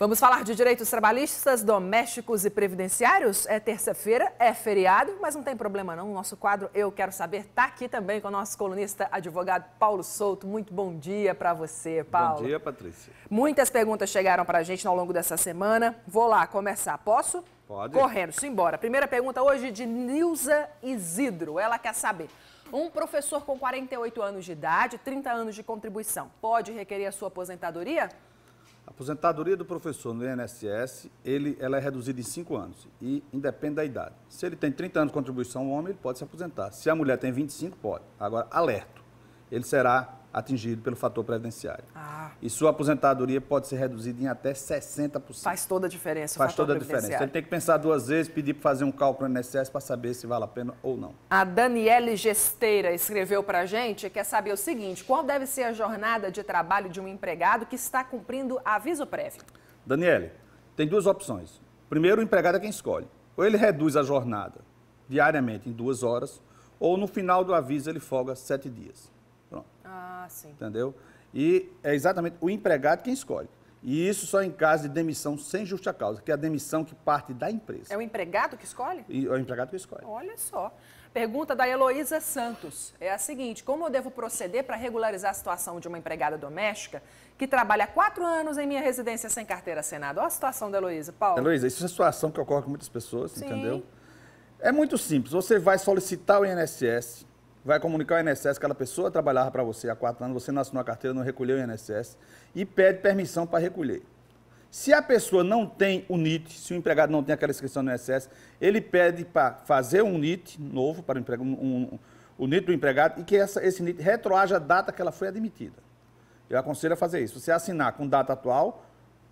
Vamos falar de direitos trabalhistas, domésticos e previdenciários? É terça-feira, é feriado, mas não tem problema não. O nosso quadro Eu Quero Saber está aqui também com o nosso colunista advogado Paulo Souto. Muito bom dia para você, Paulo. Bom dia, Patrícia. Muitas perguntas chegaram para a gente ao longo dessa semana. Vou lá começar, posso? Pode. Correndo, simbora. Primeira pergunta hoje de Nilza Isidro. Ela quer saber... Um professor com 48 anos de idade, 30 anos de contribuição, pode requerer a sua aposentadoria? A aposentadoria do professor no INSS, ele, ela é reduzida em 5 anos e independe da idade. Se ele tem 30 anos de contribuição, o homem ele pode se aposentar. Se a mulher tem 25, pode. Agora, alerto, ele será atingido pelo fator previdenciário. Ah. E sua aposentadoria pode ser reduzida em até 60%. Faz toda a diferença. Faz toda a diferença. Ele tem que pensar duas vezes, pedir para fazer um cálculo no INSS para saber se vale a pena ou não. A Daniele Gesteira escreveu para a gente, quer saber o seguinte, qual deve ser a jornada de trabalho de um empregado que está cumprindo aviso prévio? Daniele, tem duas opções. Primeiro, o empregado é quem escolhe. Ou ele reduz a jornada diariamente em duas horas, ou no final do aviso ele folga sete dias. Ah, sim. Entendeu? E é exatamente o empregado quem escolhe. E isso só em caso de demissão sem justa causa, que é a demissão que parte da empresa. É o empregado que escolhe? E é o empregado que escolhe. Olha só. Pergunta da Heloísa Santos. É a seguinte: como eu devo proceder para regularizar a situação de uma empregada doméstica que trabalha há quatro anos em minha residência sem carteira assinada? Olha a situação da Heloísa, Paulo. Heloísa, isso é uma situação que ocorre com muitas pessoas, Sim. entendeu? É muito simples. Você vai solicitar o INSS, vai comunicar ao INSS que aquela pessoa trabalhava para você há quatro anos, você não assinou a carteira, não recolheu o INSS e pede permissão para recolher. Se a pessoa não tem o NIT, se o empregado não tem aquela inscrição no INSS, ele pede para fazer um NIT novo para o, empregado, um, um, o NIT do empregado e que essa, esse NIT retroaja a data que ela foi admitida. Eu aconselho a fazer isso. Você assinar com data atual,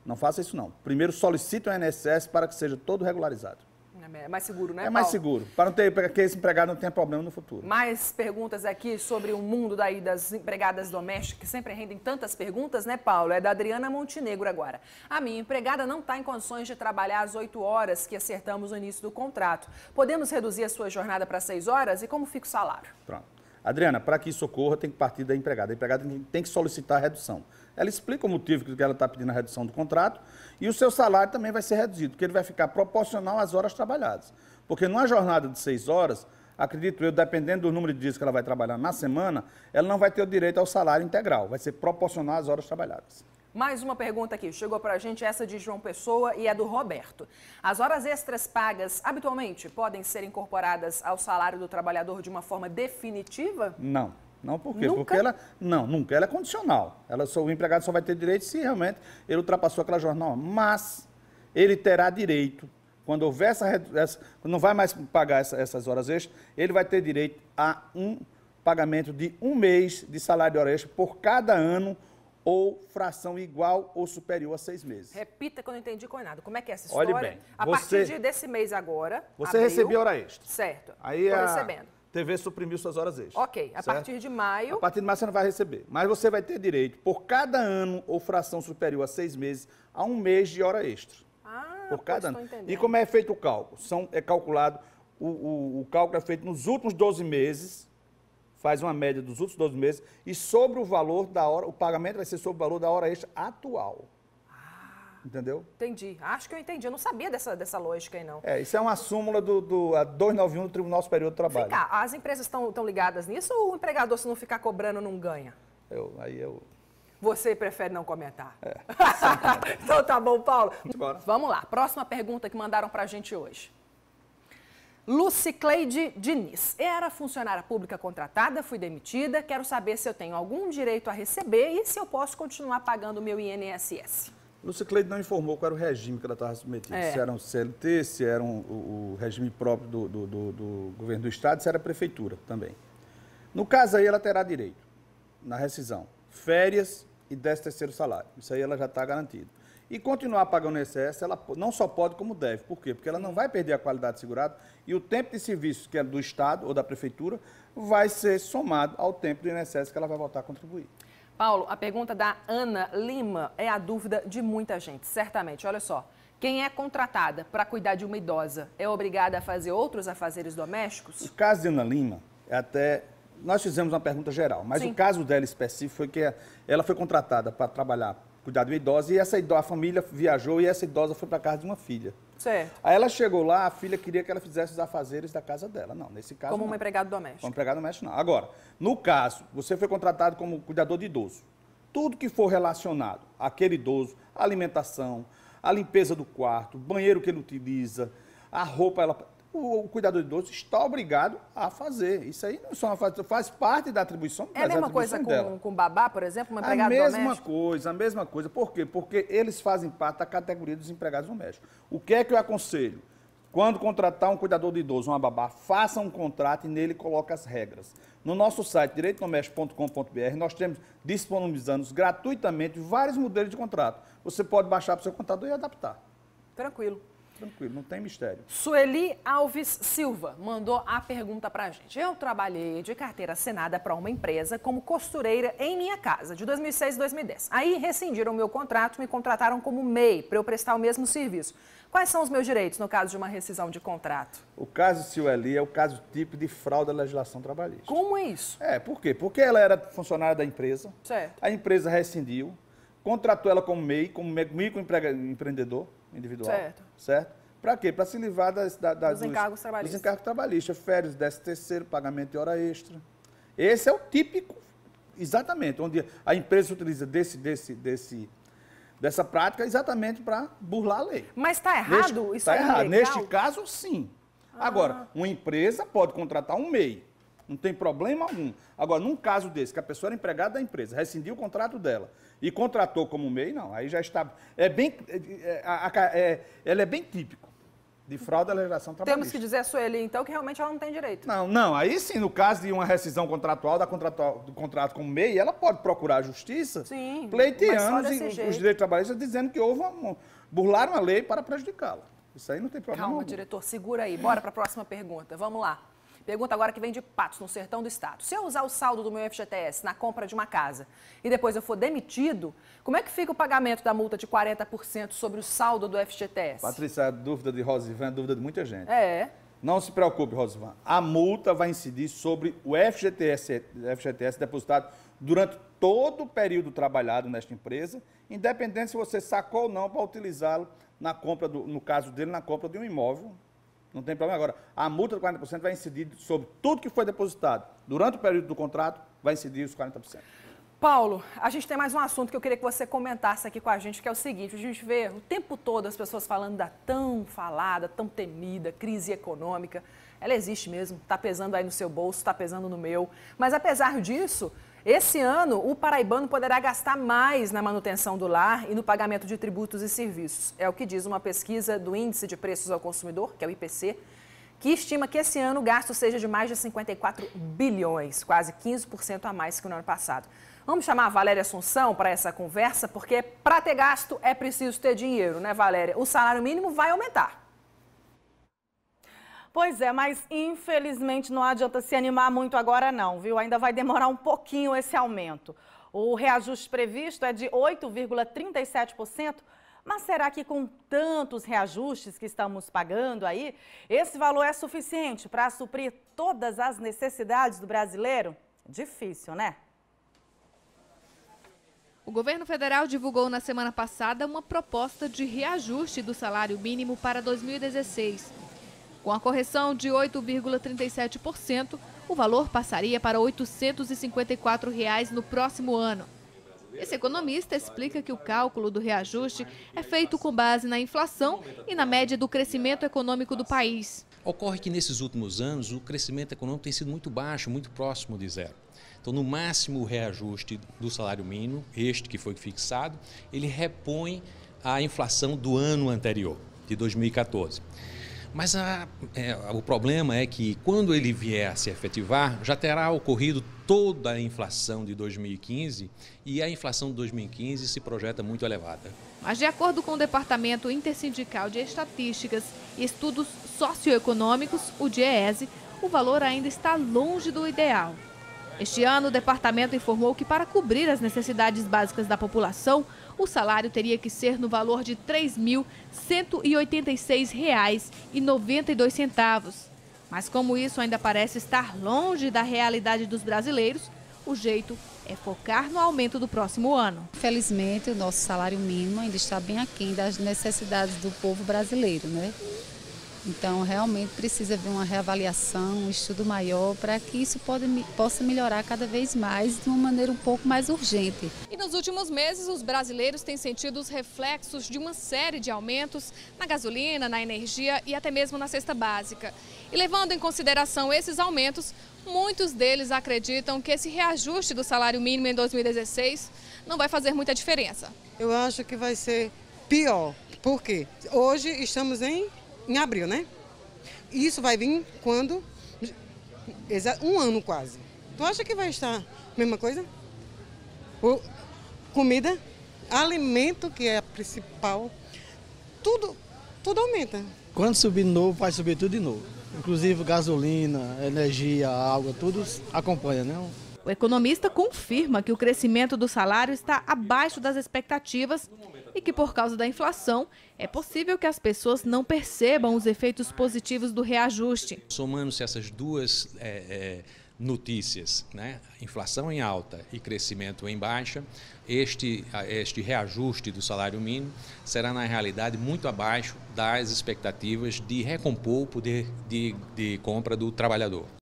não faça isso não. Primeiro solicite o INSS para que seja todo regularizado. É, é mais seguro, né? É mais Paulo? seguro. Para não ter que esse empregado não tenha problema no futuro. Mais perguntas aqui sobre o mundo daí das empregadas domésticas, que sempre rendem tantas perguntas, né, Paulo? É da Adriana Montenegro agora. A minha empregada não está em condições de trabalhar as 8 horas que acertamos no início do contrato. Podemos reduzir a sua jornada para 6 horas? E como fica o salário? Pronto. Adriana, para que isso ocorra, tem que partir da empregada. A empregada tem que solicitar a redução. Ela explica o motivo que ela está pedindo a redução do contrato e o seu salário também vai ser reduzido, porque ele vai ficar proporcional às horas trabalhadas. Porque numa jornada de seis horas, acredito eu, dependendo do número de dias que ela vai trabalhar na semana, ela não vai ter o direito ao salário integral, vai ser proporcional às horas trabalhadas. Mais uma pergunta aqui, chegou para a gente essa de João Pessoa e é do Roberto. As horas extras pagas habitualmente podem ser incorporadas ao salário do trabalhador de uma forma definitiva? Não. Não, por quê? Nunca? Porque ela. Não, nunca. Ela é condicional. Ela só, o empregado só vai ter direito se realmente ele ultrapassou aquela jornada. Mas ele terá direito, quando houver essa. essa não vai mais pagar essa, essas horas extras, ele vai ter direito a um pagamento de um mês de salário de hora extra por cada ano ou fração igual ou superior a seis meses. Repita que eu não entendi com nada. Como é que é essa história? Olhe bem. A você, partir desse mês agora. Você abril, recebeu hora extra. Certo. Aí Estou a... recebendo. TV suprimiu suas horas extras. Ok, a certo? partir de maio. A partir de maio você não vai receber. Mas você vai ter direito, por cada ano ou fração superior a seis meses, a um mês de hora extra. Ah, por cada ano. E como é feito o cálculo? São, é calculado, o, o, o cálculo é feito nos últimos 12 meses, faz uma média dos últimos 12 meses, e sobre o valor da hora, o pagamento vai ser sobre o valor da hora extra atual. Entendeu? Entendi. Acho que eu entendi. Eu não sabia dessa, dessa lógica aí, não. É, isso é uma súmula do, do a 291 do Tribunal Superior do Trabalho. Vem cá, as empresas estão ligadas nisso ou o empregador, se não ficar cobrando, não ganha? Eu, aí eu... Você prefere não comentar? É. então tá bom, Paulo. Bora. Vamos lá. Próxima pergunta que mandaram pra gente hoje. Cleide Diniz. Era funcionária pública contratada, fui demitida. Quero saber se eu tenho algum direito a receber e se eu posso continuar pagando o meu INSS. Lúcia Cleide não informou qual era o regime que ela estava submetida. É. Se era um CLT, se era um, o, o, regime próprio do, do, do, do, governo do Estado, se era a prefeitura também. No caso aí, ela terá direito, na rescisão, férias e 10 terceiro salário. Isso aí ela já está garantido. E continuar pagando o INSS, ela não só pode, como deve. Por quê? Porque ela não vai perder a qualidade de segurado e o tempo de serviço que é do Estado ou da Prefeitura vai ser somado ao tempo do INSS que ela vai voltar a contribuir. Paulo, a pergunta da Ana Lima é a dúvida de muita gente, certamente. Olha só. Quem é contratada para cuidar de uma idosa é obrigada a fazer outros afazeres domésticos? O caso de Ana Lima, é até. Nós fizemos uma pergunta geral, mas Sim. o caso dela específico foi que ela foi contratada para trabalhar, cuidar de uma idosa, e essa idosa, a família viajou e essa idosa foi para casa de uma filha. Certo. Aí ela chegou lá, a filha queria que ela fizesse os afazeres da casa dela. Não, nesse caso. Como não. empregado doméstico. Como empregado doméstico, não. Agora, no caso, você foi contratado como cuidador de idoso. Tudo que for relacionado àquele idoso, alimentação, a limpeza do quarto, banheiro que ele utiliza, a roupa, ela o, o cuidador de idoso está obrigado a fazer. Isso aí não é só faz, faz parte da atribuição É a mesma coisa com, o babá, por exemplo, uma empregada doméstica? A mesma coisa, a mesma coisa. Por quê? Porque eles fazem parte da categoria dos empregados domésticos. O que é que eu aconselho? Quando contratar um cuidador de idoso, uma babá, faça um contrato e nele coloque as regras. No nosso site, direitodomestico.com.br, nós temos disponibilizando gratuitamente vários modelos de contrato. Você pode baixar para o seu contador e adaptar. Tranquilo. Tranquilo, não tem mistério. Sueli Alves Silva mandou a pergunta pra gente. Eu trabalhei de carteira assinada para uma empresa como costureira em minha casa, de 2006 a 2010. Aí rescindiram meu contrato, me contrataram como MEI, para eu prestar o mesmo serviço. Quais são os meus direitos no caso de uma rescisão de contrato? O caso Sueli é o caso tipo de fraude à legislação trabalhista. Como é isso? É, por quê? Porque ela era funcionária da empresa, certo. a empresa rescindiu, contratou ela como MEI, como microempreendedor individual. Certo. Certo? Para quê? Para se livrar das, da, dos, encargos trabalhistas. Dos encargos trabalhistas, férias, décimo terceiro, pagamento de hora extra. Esse é o típico, exatamente, onde a empresa utiliza desse, desse, desse, dessa prática exatamente para burlar a lei. Mas tá está errado Neste, isso tá é errado. Neste caso, sim. Ah. Agora, uma empresa pode contratar um MEI não tem problema algum. Agora, num caso desse, que a pessoa era empregada da empresa, rescindiu o contrato dela e contratou como MEI, não. Aí já está. É bem. É, é, é, ela é bem típico de fraude à legislação trabalhista. Temos que dizer a Sueli, então, que realmente ela não tem direito. Não, não. Aí sim, no caso de uma rescisão contratual, da contratual do contrato como MEI, ela pode procurar a justiça sim, pleiteando os direitos trabalhistas, dizendo que houve uma, burlaram a lei para prejudicá-la. Isso aí não tem problema. Calma, algum. diretor, segura aí. Bora para a próxima pergunta. Vamos lá. Pergunta agora que vem de Patos, no sertão do estado. Se eu usar o saldo do meu FGTS na compra de uma casa e depois eu for demitido, como é que fica o pagamento da multa de 40% sobre o saldo do FGTS? Patrícia, dúvida de Rosivan, é dúvida de muita gente. É. Não se preocupe, Rosivan. A multa vai incidir sobre o FGTS, FGTS depositado durante todo o período trabalhado nesta empresa, independente se você sacou ou não para utilizá-lo na compra do, no caso dele, na compra de um imóvel, não tem problema. Agora, a multa de 40% vai incidir sobre tudo que foi depositado durante o período do contrato, vai incidir os 40%. Paulo, a gente tem mais um assunto que eu queria que você comentasse aqui com a gente, que é o seguinte: a gente vê o tempo todo as pessoas falando da tão falada, tão temida crise econômica. Ela existe mesmo, está pesando aí no seu bolso, está pesando no meu. Mas apesar disso, esse ano, o paraibano poderá gastar mais na manutenção do lar e no pagamento de tributos e serviços. É o que diz uma pesquisa do Índice de Preços ao Consumidor, que é o IPC, que estima que esse ano o gasto seja de mais de 54 bilhões, quase 15% a mais que no ano passado. Vamos chamar a Valéria Assunção para essa conversa, porque para ter gasto é preciso ter dinheiro, né, Valéria? O salário mínimo vai aumentar. Pois é, mas infelizmente não adianta se animar muito agora não, viu? Ainda vai demorar um pouquinho esse aumento. O reajuste previsto é de 8,37%, mas será que com tantos reajustes que estamos pagando aí, esse valor é suficiente para suprir todas as necessidades do brasileiro? Difícil, né? O governo federal divulgou na semana passada uma proposta de reajuste do salário mínimo para 2016. Com a correção de 8,37%, o valor passaria para R$ 854 reais no próximo ano. Esse economista explica que o cálculo do reajuste é feito com base na inflação e na média do crescimento econômico do país. Ocorre que nesses últimos anos o crescimento econômico tem sido muito baixo, muito próximo de zero. Então, no máximo, o reajuste do salário mínimo, este que foi fixado, ele repõe a inflação do ano anterior, de 2014. Mas a, é, o problema é que quando ele vier a se efetivar, já terá ocorrido toda a inflação de 2015 e a inflação de 2015 se projeta muito elevada. Mas, de acordo com o Departamento Intersindical de Estatísticas e Estudos Socioeconômicos, o DIEESE, o valor ainda está longe do ideal. Este ano, o departamento informou que, para cobrir as necessidades básicas da população, o salário teria que ser no valor de R$ 3.186,92. Mas como isso ainda parece estar longe da realidade dos brasileiros, o jeito é focar no aumento do próximo ano. Felizmente, o nosso salário mínimo ainda está bem aquém das necessidades do povo brasileiro, né? Então, realmente precisa haver uma reavaliação, um estudo maior, para que isso pode, possa melhorar cada vez mais de uma maneira um pouco mais urgente. E nos últimos meses, os brasileiros têm sentido os reflexos de uma série de aumentos na gasolina, na energia e até mesmo na cesta básica. E levando em consideração esses aumentos, muitos deles acreditam que esse reajuste do salário mínimo em 2016 não vai fazer muita diferença. Eu acho que vai ser pior. Por quê? Hoje estamos em em abril, né? Isso vai vir quando? Um ano quase. Tu acha que vai estar a mesma coisa? O, comida, alimento, que é a principal, tudo, tudo aumenta. Quando subir de novo, vai subir tudo de novo. Inclusive gasolina, energia, água, tudo acompanha, né? O economista confirma que o crescimento do salário está abaixo das expectativas e que, por causa da inflação, é possível que as pessoas não percebam os efeitos positivos do reajuste. Somando-se essas duas é, é, notícias, né? inflação em alta e crescimento em baixa, este, este reajuste do salário mínimo será, na realidade, muito abaixo das expectativas de recompor o poder de, de compra do trabalhador.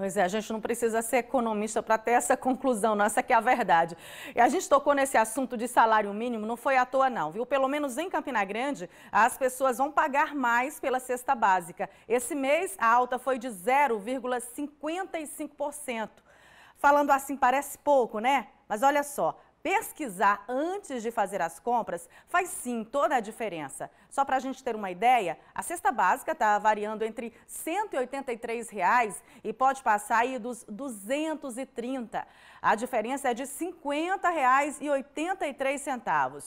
Pois é, a gente não precisa ser economista para ter essa conclusão, não. Essa que é a verdade. E a gente tocou nesse assunto de salário mínimo, não foi à toa, não, viu? Pelo menos em Campina Grande, as pessoas vão pagar mais pela cesta básica. Esse mês, a alta foi de 0,55%. Falando assim, parece pouco, né? Mas olha só, Pesquisar antes de fazer as compras faz sim toda a diferença. Só para a gente ter uma ideia, a cesta básica está variando entre R$ 183 reais e pode passar aí dos 230. A diferença é de R$ 50,83.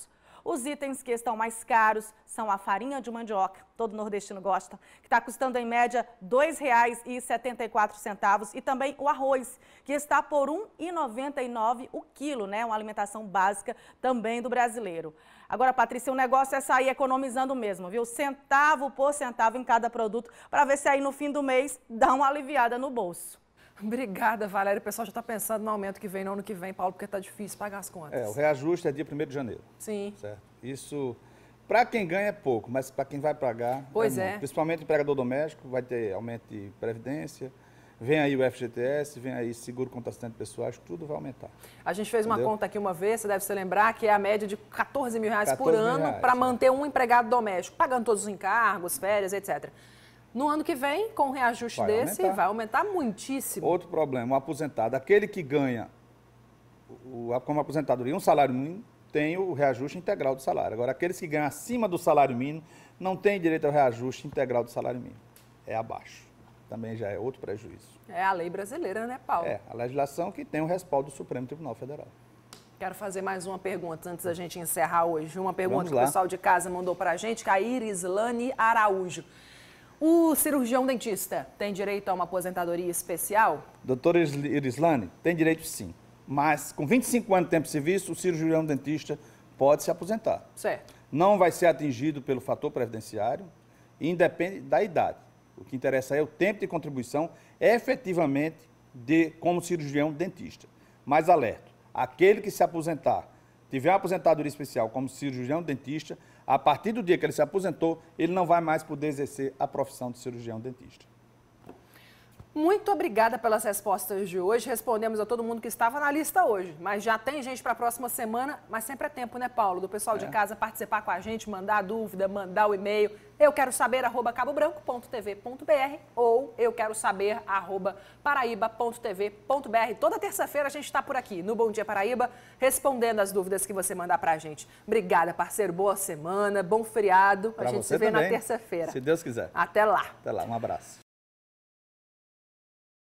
Os itens que estão mais caros são a farinha de mandioca, todo nordestino gosta, que está custando em média R$ 2,74, e também o arroz, que está por R$ 1,99 o quilo, né? Uma alimentação básica também do brasileiro. Agora, Patrícia, o negócio é sair economizando mesmo, viu? Centavo por centavo em cada produto, para ver se aí no fim do mês dá uma aliviada no bolso. Obrigada, Valéria. O pessoal já está pensando no aumento que vem no ano que vem, Paulo, porque está difícil pagar as contas. É, o reajuste é dia 1 de janeiro. Sim. Certo? Isso, para quem ganha é pouco, mas para quem vai pagar. Pois é. é. Principalmente o empregador doméstico, vai ter aumento de previdência. Vem aí o FGTS, vem aí seguro contra acidentes pessoais, tudo vai aumentar. A gente fez entendeu? uma conta aqui uma vez, você deve se lembrar, que é a média de 14 mil reais 14 por mil ano para é. manter um empregado doméstico, pagando todos os encargos, férias, etc. No ano que vem, com um reajuste vai desse, aumentar. vai aumentar muitíssimo. Outro problema, o aposentado, aquele que ganha o, como aposentadoria um salário mínimo, tem o reajuste integral do salário. Agora, aqueles que ganham acima do salário mínimo não têm direito ao reajuste integral do salário mínimo. É abaixo. Também já é outro prejuízo. É a lei brasileira, né, Paulo? É, a legislação que tem o respaldo do Supremo Tribunal Federal. Quero fazer mais uma pergunta antes da gente encerrar hoje. Uma pergunta que o pessoal de casa mandou para a gente, que é a Iris Lani Araújo. O cirurgião dentista tem direito a uma aposentadoria especial? Doutora Irislane, tem direito sim. Mas com 25 anos de tempo de serviço, o cirurgião dentista pode se aposentar. Certo. Não vai ser atingido pelo fator previdenciário, independe da idade. O que interessa é o tempo de contribuição efetivamente de como cirurgião dentista. Mas alerta, aquele que se aposentar, tiver uma aposentadoria especial como cirurgião dentista, a partir do dia que ele se aposentou, ele não vai mais poder exercer a profissão de cirurgião dentista. Muito obrigada pelas respostas de hoje. Respondemos a todo mundo que estava na lista hoje, mas já tem gente para a próxima semana, mas sempre é tempo, né, Paulo? Do pessoal é. de casa participar com a gente, mandar a dúvida, mandar o e-mail. Eu quero saber arroba cabobranco.tv.br ou eu quero saber arroba paraíba.tv.br. Toda terça-feira a gente está por aqui no Bom Dia Paraíba respondendo as dúvidas que você mandar para a gente. Obrigada, parceiro. Boa semana, bom feriado. Pra a gente se vê também. na terça-feira. Se Deus quiser. Até lá. Até lá. Um abraço.